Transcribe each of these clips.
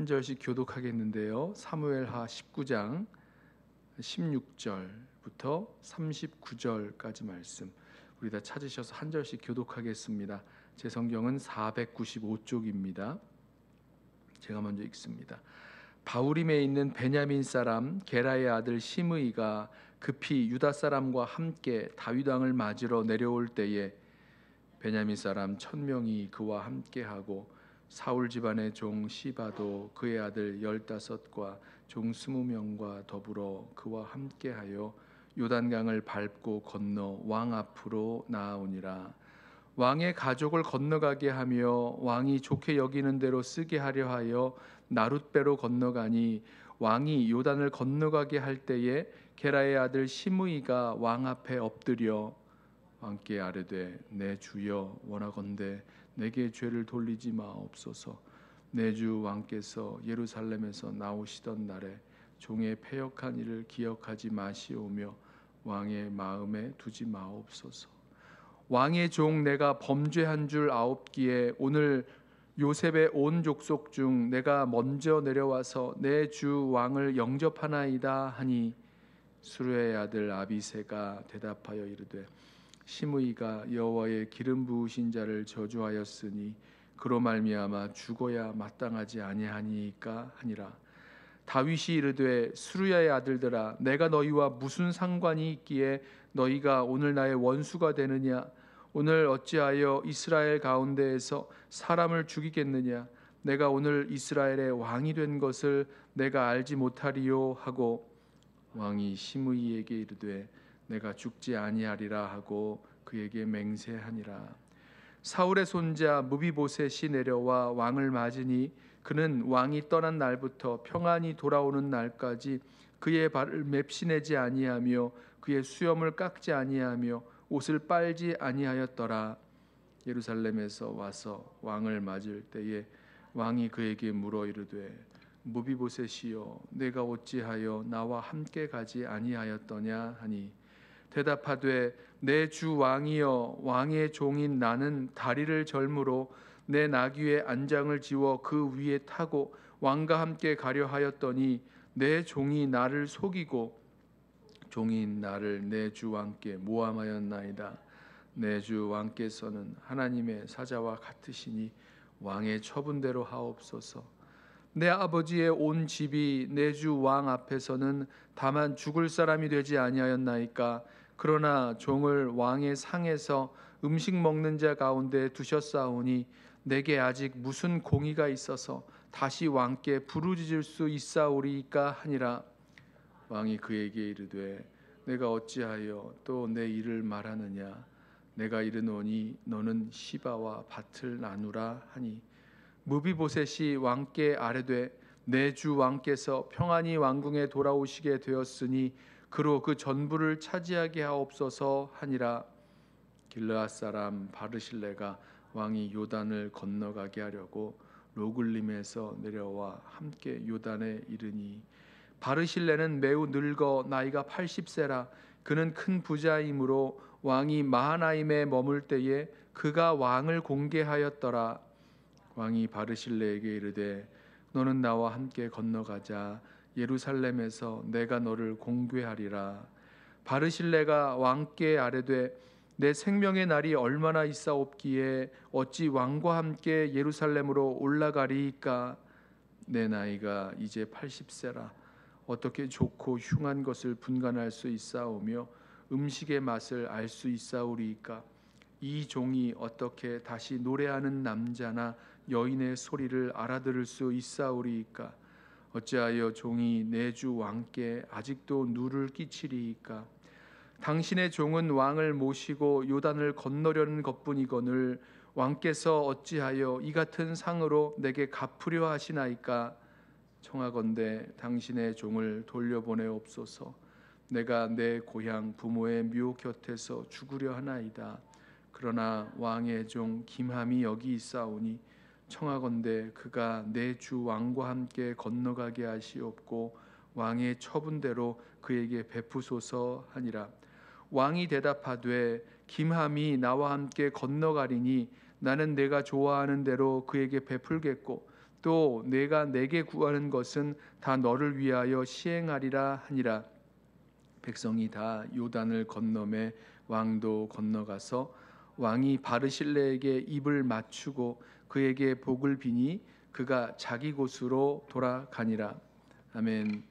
한 절씩 교독하겠는데요. 사무엘하 19장 16절부터 39절까지 말씀. 우리 다 찾으셔서 한 절씩 교독하겠습니다. 제 성경은 495쪽입니다. 제가 먼저 읽습니다. 바울임에 있는 베냐민 사람 게라의 아들 시므이가 급히 유다 사람과 함께 다윗 왕을 맞으러 내려올 때에 베냐민 사람 천 명이 그와 함께하고 사울 집안의 종 시바도 그의 아들 열다섯과 종 스무 명과 더불어 그와 함께하여 요단강을 밟고 건너 왕 앞으로 나아오니라 왕의 가족을 건너가게 하며 왕이 좋게 여기는 대로 쓰게 하려 하여 나룻배로 건너가니 왕이 요단을 건너가게 할 때에 게라의 아들 시므이가 왕 앞에 엎드려 왕께 아뢰되 내 주여 원하건대 내게 죄를 돌리지 마옵소서. 내 주 왕께서 예루살렘에서 나오시던 날에 종의 패역한 일을 기억하지 마시오며 왕의 마음에 두지 마옵소서. 왕의 종 내가 범죄한 줄 아옵기에 오늘 요셉의 온 족속 중 내가 먼저 내려와서 내 주 왕을 영접하나이다 하니 수르의 아들 아비세가 대답하여 이르되 시므이가 여호와의 기름 부으신 자를 저주하였으니 그로 말미암아 죽어야 마땅하지 아니하니까 하니라 다윗이 이르되 수루야의 아들들아 내가 너희와 무슨 상관이 있기에 너희가 오늘 나의 원수가 되느냐 오늘 어찌하여 이스라엘 가운데에서 사람을 죽이겠느냐 내가 오늘 이스라엘의 왕이 된 것을 내가 알지 못하리요 하고 왕이 시므이에게 이르되 내가 죽지 아니하리라 하고 그에게 맹세하니라 사울의 손자 무비보셋이 내려와 왕을 맞으니 그는 왕이 떠난 날부터 평안히 돌아오는 날까지 그의 발을 맵시내지 아니하며 그의 수염을 깎지 아니하며 옷을 빨지 아니하였더라 예루살렘에서 와서 왕을 맞을 때에 왕이 그에게 물어 이르되 무비보셋이여 내가 어찌하여 나와 함께 가지 아니하였더냐 하니 대답하되 내 주 왕이여 왕의 종인 나는 다리를 절므로 내 나귀의 안장을 지워 그 위에 타고 왕과 함께 가려 하였더니 내 종이 나를 속이고 종인 나를 내 주 왕께 모함하였나이다 내 주 왕께서는 하나님의 사자와 같으시니 왕의 처분대로 하옵소서 내 아버지의 온 집이 내 주 왕 앞에서는 다만 죽을 사람이 되지 아니하였나이까 그러나 종을 왕의 상에서 음식 먹는 자 가운데 두셨사오니 내게 아직 무슨 공의가 있어서 다시 왕께 부르짖을 수 있사오리까 하니라 왕이 그에게 이르되 내가 어찌하여 또 내 일을 말하느냐 내가 이르노니 너는 시바와 밭을 나누라 하니 무비보셋이 왕께 아뢰되 내 주 왕께서 평안히 왕궁에 돌아오시게 되었으니 그로 그 전부를 차지하게 하옵소서 하니라 길르앗 사람 바르실레가 왕이 요단을 건너가게 하려고 로굴림에서 내려와 함께 요단에 이르니 바르실레는 매우 늙어 나이가 80세라 그는 큰 부자이므로 왕이 마하나임에 머물 때에 그가 왕을 공개하였더라 왕이 바르실레에게 이르되 너는 나와 함께 건너가자 예루살렘에서 내가 너를 공개하리라 바르실레가 왕께 아뢰되 내 생명의 날이 얼마나 있사옵기에 어찌 왕과 함께 예루살렘으로 올라가리이까 내 나이가 이제 80세라 어떻게 좋고 흉한 것을 분간할 수 있사오며 음식의 맛을 알 수 있사오리이까 이 종이 어떻게 다시 노래하는 남자나 여인의 소리를 알아들을 수 있사오리이까 어찌하여 종이 내 주 왕께 아직도 누를 끼치리이까 당신의 종은 왕을 모시고 요단을 건너려는 것뿐이거늘 왕께서 어찌하여 이 같은 상으로 내게 갚으려 하시나이까 청하건대 당신의 종을 돌려보내옵소서 내가 내 고향 부모의 묘 곁에서 죽으려 하나이다 그러나 왕의 종 김함이 여기 있사오니 청하건대 그가 내 주 왕과 함께 건너가게 하시옵고 왕의 처분대로 그에게 베푸소서 하니라 왕이 대답하되 김함이 나와 함께 건너가리니 나는 내가 좋아하는 대로 그에게 베풀겠고 또 내가 내게 구하는 것은 다 너를 위하여 시행하리라 하니라 백성이 다 요단을 건너매 왕도 건너가서 왕이 바르실레에게 입을 맞추고 그에게 복을 비니 그가 자기 곳으로 돌아가니라. 아멘.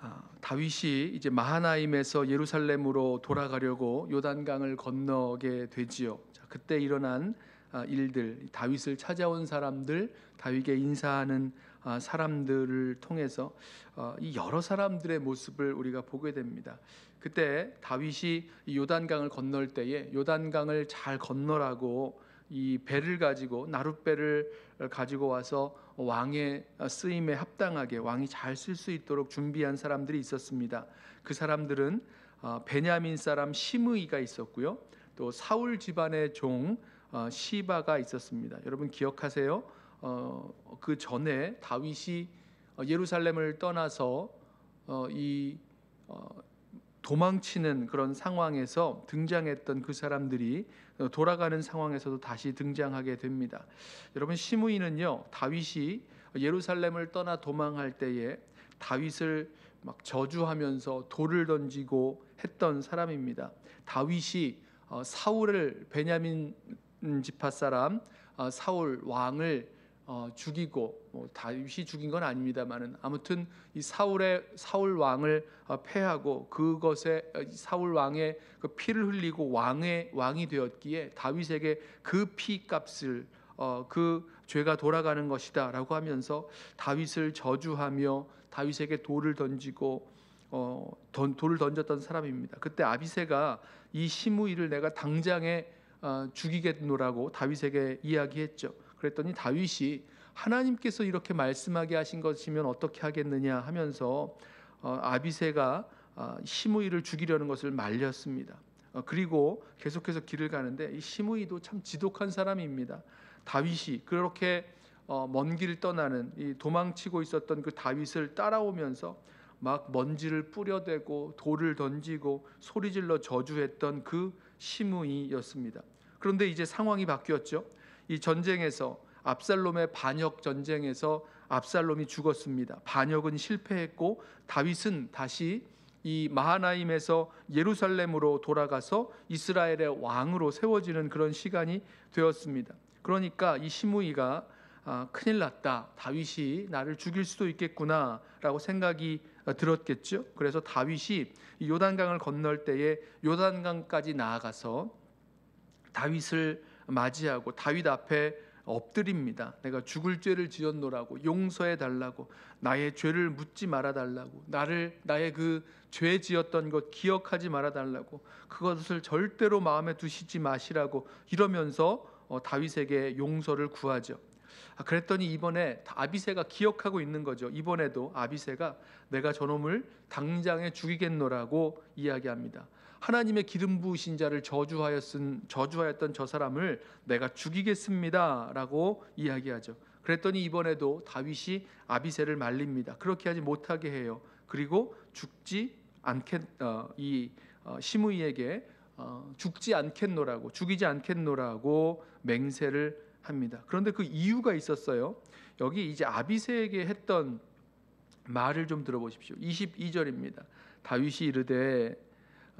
아, 다윗이 이제 마하나임에서 예루살렘으로 돌아가려고 요단강을 건너게 되지요. 자, 그때 일어난 아, 일들, 다윗을 찾아온 사람들, 다윗에게 인사하는 아, 사람들을 통해서 어, 이 여러 사람들의 모습을 우리가 보게 됩니다. 그때 다윗이 요단강을 건널 때에 요단강을 잘 건너라고 이 배를 가지고 나룻배를 가지고 와서 왕의 쓰임에 합당하게 왕이 잘 쓸 수 있도록 준비한 사람들이 있었습니다. 그 사람들은 아, 베냐민 사람 시므가 있었고요. 또 사울 집안의 종 아, 시바가 있었습니다. 여러분 기억하세요? 어, 그 전에 다윗이 어, 예루살렘을 떠나서 어, 이 도망치는 그런 상황에서 등장했던 그 사람들이 어, 돌아가는 상황에서도 다시 등장하게 됩니다. 여러분 시므이는요 다윗이 예루살렘을 떠나 도망할 때에 다윗을 막 저주하면서 돌을 던지고 했던 사람입니다. 다윗이 어, 사울을 베냐민 지파 사람 어, 사울 왕을 어, 죽이고 뭐 다윗이 죽인 건 아닙니다만은 아무튼 이 사울의 사울 왕을 어, 패하고 그것에 어, 사울 왕의 그 피를 흘리고 왕의 왕이 되었기에 다윗에게 그 피값을 어, 그 죄가 돌아가는 것이다라고 하면서 다윗을 저주하며 다윗에게 돌을 던지고 어, 던, 돌을 던졌던 사람입니다. 그때 아비세가 이 시므이를 내가 당장에 어, 죽이겠노라고 다윗에게 이야기했죠. 그랬더니 다윗이 하나님께서 이렇게 말씀하게 하신 것이면 어떻게 하겠느냐 하면서 어, 아비세가 어, 시므이를 죽이려는 것을 말렸습니다. 어, 그리고 계속해서 길을 가는데 이 시므이도 참 지독한 사람입니다. 다윗이 그렇게 먼 길을 떠나는 도망치고 있었던 그 다윗을 따라오면서 막 먼지를 뿌려대고 돌을 던지고 소리질러 저주했던 그 시므이였습니다. 그런데 이제 상황이 바뀌었죠. 이 전쟁에서 압살롬의 반역 전쟁에서 압살롬이 죽었습니다. 반역은 실패했고 다윗은 다시 이 마하나임에서 예루살렘으로 돌아가서 이스라엘의 왕으로 세워지는 그런 시간이 되었습니다. 그러니까 이 시므이가 아, 큰일 났다. 다윗이 나를 죽일 수도 있겠구나라고 생각이 어, 들었겠죠. 그래서 다윗이 요단강을 건널 때에 요단강까지 나아가서 다윗을 맞이하고 다윗 앞에 엎드립니다. 내가 죽을 죄를 지었노라고 용서해 달라고 나의 죄를 묻지 말아 달라고 나를 나의 그 죄 지었던 것 기억하지 말아 달라고 그것을 절대로 마음에 두시지 마시라고 이러면서 어, 다윗에게 용서를 구하죠. 아, 그랬더니 이번에 아비세가 기억하고 있는 거죠. 이번에도 아비세가 내가 저놈을 당장에 죽이겠노라고 이야기합니다. 하나님의 기름 부으신 자를 저주하였은 저주하였던 저 사람을 내가 죽이겠습니다라고 이야기하죠. 그랬더니 이번에도 다윗이 아비새를 말립니다. 그렇게 하지 못하게 해요. 그리고 죽지 않겠 어, 이 어, 시므이에게 어, 죽지 않겠노라고 죽이지 않겠노라고 맹세를 합니다. 그런데 그 이유가 있었어요. 여기 이제 아비새에게 했던 말을 좀 들어보십시오. 22절입니다. 다윗이 이르되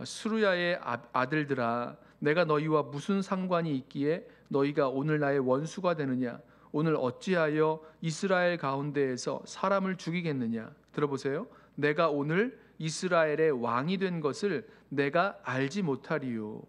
수루야의 아, 아들들아 내가 너희와 무슨 상관이 있기에 너희가 오늘 나의 원수가 되느냐 오늘 어찌하여 이스라엘 가운데에서 사람을 죽이겠느냐 들어보세요 내가 오늘 이스라엘의 왕이 된 것을 내가 알지 못하리요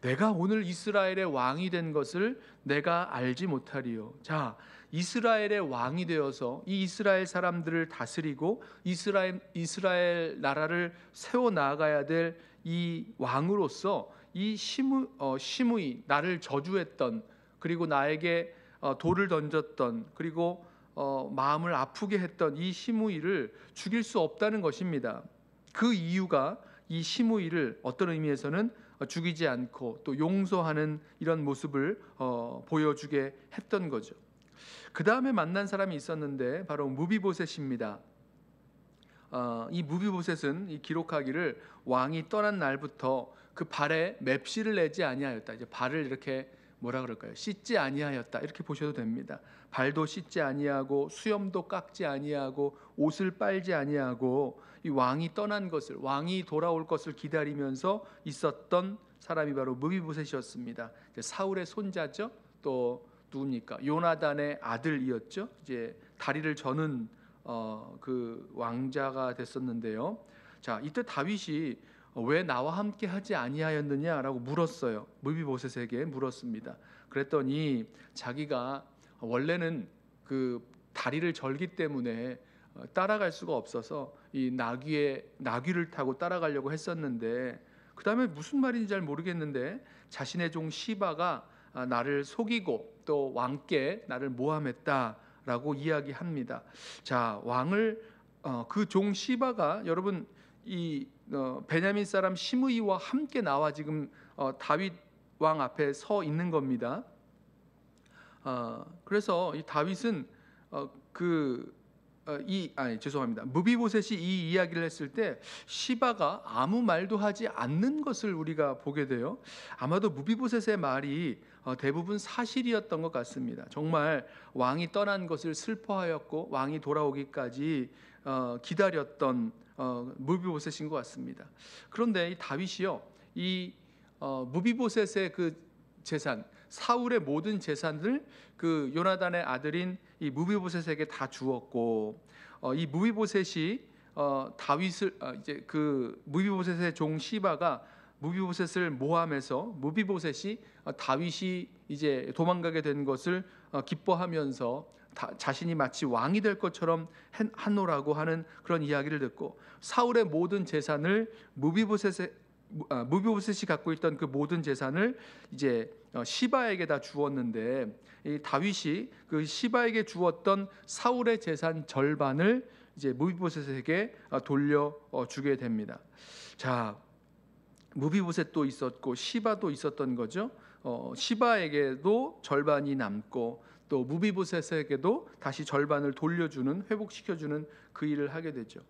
내가 오늘 이스라엘의 왕이 된 것을 내가 알지 못하리요 자 이스라엘의 왕이 되어서 이 이스라엘 사람들을 다스리고 이스라엘 이스라엘 나라를 세워 나가야 아될이 왕으로서 이 시무 어, 시무이 나를 저주했던 그리고 나에게 어, 돌을 던졌던 그리고 어, 마음을 아프게 했던 이 시무이를 죽일 수 없다는 것입니다. 그 이유가 이 시무이를 어떤 의미에서는 어, 죽이지 않고 또 용서하는 이런 모습을 어, 보여주게 했던 거죠. 그 다음에 만난 사람이 있었는데 바로 무비보셋입니다. 어, 이 무비보셋은 이 기록하기를 왕이 떠난 날부터 그 발에 맵시를 내지 아니하였다. 이제 발을 이렇게 뭐라 그럴까요? 씻지 아니하였다. 이렇게 보셔도 됩니다. 발도 씻지 아니하고 수염도 깎지 아니하고 옷을 빨지 아니하고 이 왕이 떠난 것을 왕이 돌아올 것을 기다리면서 있었던 사람이 바로 무비보셋이었습니다. 사울의 손자죠. 또 누굽니까? 요나단의 아들이었죠. 이제 다리를 저는 어, 그 왕자가 됐었는데요. 자, 이때 다윗이 어, 왜 나와 함께 하지 아니하였느냐라고 물었어요. 무비보셋에게 물었습니다. 그랬더니 자기가 원래는 그 다리를 절기 때문에 어, 따라갈 수가 없어서 이 나귀에 나귀를 타고 따라가려고 했었는데 그다음에 무슨 말인지 잘 모르겠는데 자신의 종 시바가 아, 나를 속이고 또 왕께 나를 모함했다라고 이야기합니다. 자, 왕을 어, 그종 시바가 여러분 이 어, 베냐민 사람 시므이와 함께 나와 지금 어, 다윗 왕 앞에 서 있는 겁니다. 어, 그래서 이 다윗은 어, 그이 어, 아니 죄송합니다. 무비보셋이 이 이야기를 했을 때 시바가 아무 말도 하지 않는 것을 우리가 보게 돼요. 아마도 무비보셋의 말이 어, 대부분 사실이었던 것 같습니다. 정말 왕이 떠난 것을 슬퍼하였고 왕이 돌아오기까지 어, 기다렸던 어, 무비보셋인 것 같습니다. 그런데 이 다윗이요, 이 무비보셋의 그 재산, 사울의 모든 재산을 그 요나단의 아들인 이 무비보셋에게 다 주었고 이 무비보셋이 다윗을 이제 그 무비보셋의 종 시바가 무비보셋을 모함해서 무비보셋이 어, 다윗이 이제 도망가게 된 것을 어, 기뻐하면서 자신이 마치 왕이 될 것처럼 한노라고 하는 그런 이야기를 듣고 사울의 모든 재산을 무비보셋의 아, 무비보셋이 갖고 있던 그 모든 재산을 이제 어, 시바에게 다 주었는데 이 다윗이 그 시바에게 주었던 사울의 재산 절반을 이제 무비보셋에게 돌려 주게 됩니다. 자, 무비보셋도 있었고 시바도 있었던 거죠. 어, 시바에게도 절반이 남고 또 무비보셋에게도 다시 절반을 돌려주는 회복시켜주는 그 일을 하게 되죠.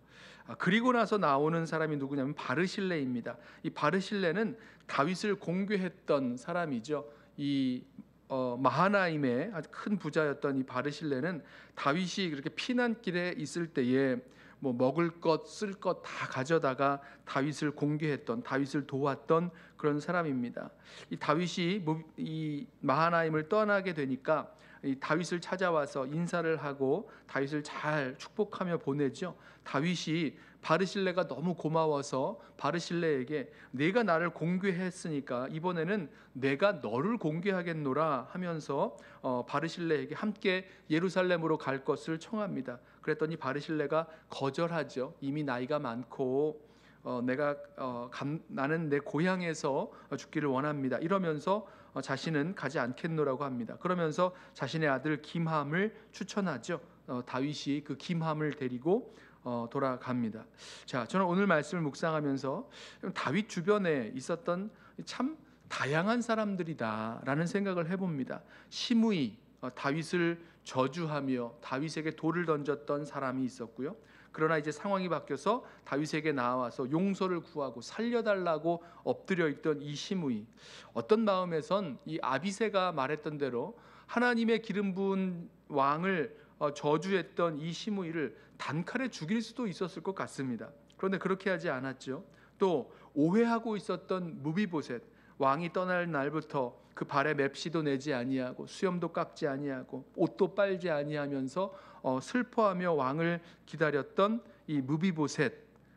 아, 그리고 나서 나오는 사람이 누구냐면 바르실레입니다. 이 바르실레는 다윗을 공개했던 사람이죠. 이 어, 마하나임의 아주 큰 부자였던 이 바르실레는 다윗이 그렇게 피난길에 있을 때에 뭐 먹을 것, 쓸 것 다 가져다가 다윗을 공개했던 다윗을 도왔던 그런 사람입니다. 이 다윗이 이 마하나임을 떠나게 되니까 다윗을 찾아와서 인사를 하고 다윗을 잘 축복하며 보내죠. 다윗이 바르실레가 너무 고마워서 바르실레에게 내가 나를 공개했으니까 이번에는 내가 너를 공개하겠노라 하면서 어, 바르실레에게 함께 예루살렘으로 갈 것을 청합니다. 그랬더니 바르실레가 거절하죠. 이미 나이가 많고 어, 내가 어, 감, 나는 내 고향에서 죽기를 원합니다. 이러면서 어, 자신은 가지 않겠노라고 합니다. 그러면서 자신의 아들 김함을 추천하죠. 어, 다윗이 그 김함을 데리고 어, 돌아갑니다. 자, 저는 오늘 말씀을 묵상하면서 다윗 주변에 있었던 참 다양한 사람들이다라는 생각을 해봅니다. 시므이 다윗을 저주하며 다윗에게 돌을 던졌던 사람이 있었고요. 그러나 이제 상황이 바뀌어서 다윗에게 나와서 용서를 구하고 살려달라고 엎드려 있던 이 시므이 어떤 마음에선 이 아비세가 말했던 대로 하나님의 기름 부은 왕을 어, 저주했던 이 시므이를 단칼에 죽일 수도 있었을 것 같습니다. 그런데 그렇게 하지 않았죠. 또 오해하고 있었던 무비보셋 왕이 떠날 날부터 그 발에 맵시도 내지 아니하고 수염도 깎지 아니하고 옷도 빨지 아니하면서 어, 슬퍼하며 왕을 기다렸던 이 무비보셋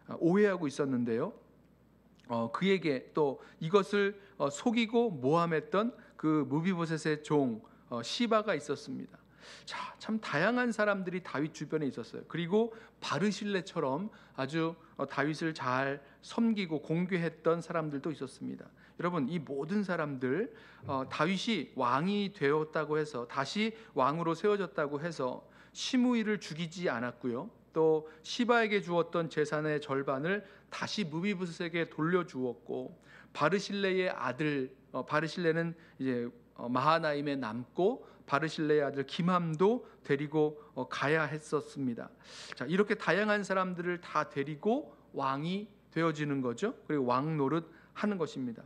어, 오해하고 있었는데요. 어, 그에게 또 이것을 속이고 모함했던 그 무비보셋의 종 시바가 있었습니다. 자, 참 다양한 사람들이 다윗 주변에 있었어요. 그리고 바르실레처럼 아주 다윗을 잘 섬기고 공개했던 사람들도 있었습니다. 여러분 이 모든 사람들 다윗이 왕이 되었다고 해서 다시 왕으로 세워졌다고 해서 시므이를 죽이지 않았고요. 또 시바에게 주었던 재산의 절반을 다시 무비부스에게 돌려주었고 바르실레의 아들 어, 바르실레는 이제 어, 마하나임에 남고 바르실레의 아들 김함도 데리고 어, 가야 했었습니다. 자 이렇게 다양한 사람들을 다 데리고 왕이 되어지는 거죠. 그리고 왕 노릇 하는 것입니다.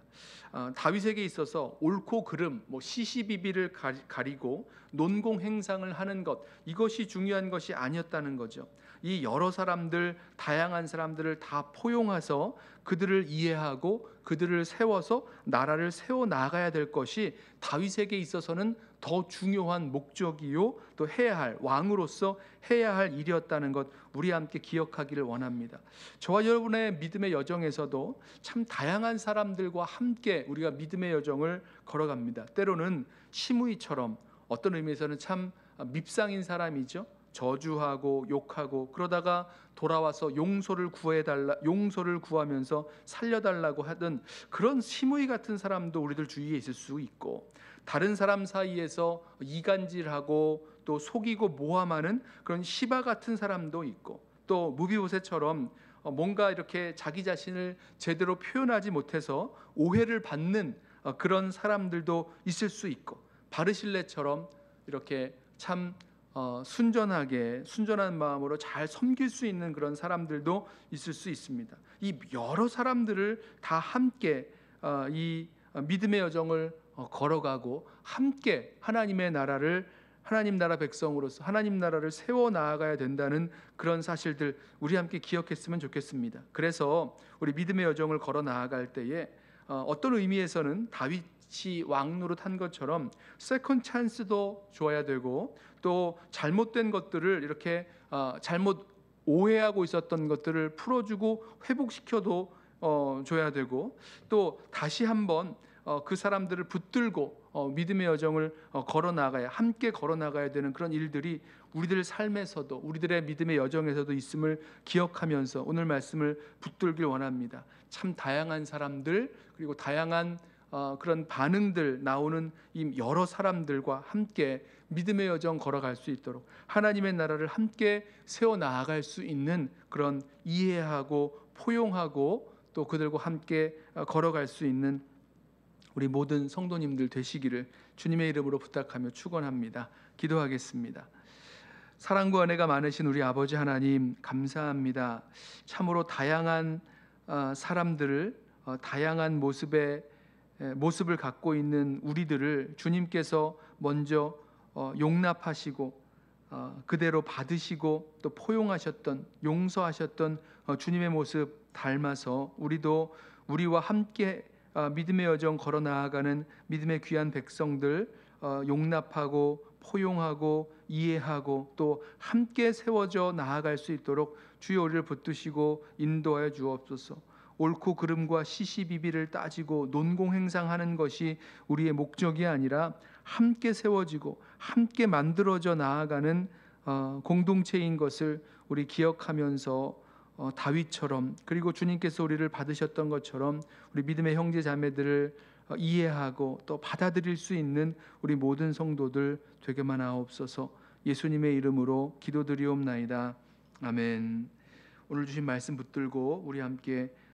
아, 다윗에게 있어서 옳고 그름, 뭐 시시비비를 가리고 논공 행상을 하는 것 이것이 중요한 것이 아니었다는 거죠. 이 여러 사람들, 다양한 사람들을 다 포용해서 그들을 이해하고 그들을 세워서 나라를 세워 나가야 될 것이 다윗에게 있어서는 더 중요한 목적이요 또 해야 할 왕으로서 해야 할 일이었다는 것 우리 함께 기억하기를 원합니다. 저와 여러분의 믿음의 여정에서도 참 다양한 사람들과 함께 우리가 믿음의 여정을 걸어갑니다. 때로는 시무이처럼 어떤 의미에서는 참 밉상인 사람이죠. 저주하고 욕하고 그러다가 돌아와서 용서를 구해 달라 용서를 구하면서 살려 달라고 하던 그런 심의 같은 사람도 우리들 주위에 있을 수 있고 다른 사람 사이에서 이간질하고 또 속이고 모함하는 그런 시바 같은 사람도 있고 또 무비보세처럼 어, 뭔가 이렇게 자기 자신을 제대로 표현하지 못해서 오해를 받는 어, 그런 사람들도 있을 수 있고 바르실레처럼 이렇게 참 어, 순전하게 순전한 마음으로 잘 섬길 수 있는 그런 사람들도 있을 수 있습니다. 이 여러 사람들을 다 함께 어, 이 믿음의 여정을 어, 걸어가고 함께 하나님의 나라를 하나님 나라 백성으로서 하나님 나라를 세워 나아가야 된다는 그런 사실들 우리 함께 기억했으면 좋겠습니다. 그래서 우리 믿음의 여정을 걸어 나아갈 때에 어, 어떤 의미에서는 다윗 다시 왕으로탄 것처럼 세컨 찬스도 줘야 되고 또 잘못된 것들을 이렇게 어, 잘못 오해하고 있었던 것들을 풀어주고 회복시켜도 어, 줘야 되고 또 다시 한번 어, 그 사람들을 붙들고 어, 믿음의 여정을 어, 걸어 나가야 함께 걸어 나가야 되는 그런 일들이 우리들 삶에서도 우리들의 믿음의 여정에서도 있음을 기억하면서 오늘 말씀을 붙들길 원합니다. 참 다양한 사람들 그리고 다양한 어, 그런 반응들 나오는 이 여러 사람들과 함께 믿음의 여정 걸어갈 수 있도록 하나님의 나라를 함께 세워 나아갈 수 있는 그런 이해하고 포용하고 또 그들과 함께 어, 걸어갈 수 있는 우리 모든 성도님들 되시기를 주님의 이름으로 부탁하며 축원합니다. 기도하겠습니다. 사랑과 은혜가 많으신 우리 아버지 하나님 감사합니다. 참으로 다양한 어, 사람들을 어, 다양한 모습의 예, 모습을 갖고 있는 우리들을 주님께서 먼저 어, 용납하시고 어, 그대로 받으시고 또 포용하셨던 용서하셨던 어, 주님의 모습 닮아서 우리도 우리와 함께 믿음의 여정 걸어 나아가는 믿음의 귀한 백성들 용납하고 포용하고 이해하고 또 함께 세워져 나아갈 수 있도록 주여 우리를 붙드시고 인도하여 주옵소서. 옳고 그름과 시시비비를 따지고 논공행상하는 것이 우리의 목적이 아니라 함께 세워지고 함께 만들어져 나아가는 어, 공동체인 것을 우리 기억하면서 어, 다윗처럼 그리고 주님께서 우리를 받으셨던 것처럼 우리 믿음의 형제 자매들을 어, 이해하고 또 받아들일 수 있는 우리 모든 성도들 되게만 하옵소서 예수님의 이름으로 기도드리옵나이다 아멘 오늘 주신 말씀 붙들고 우리 함께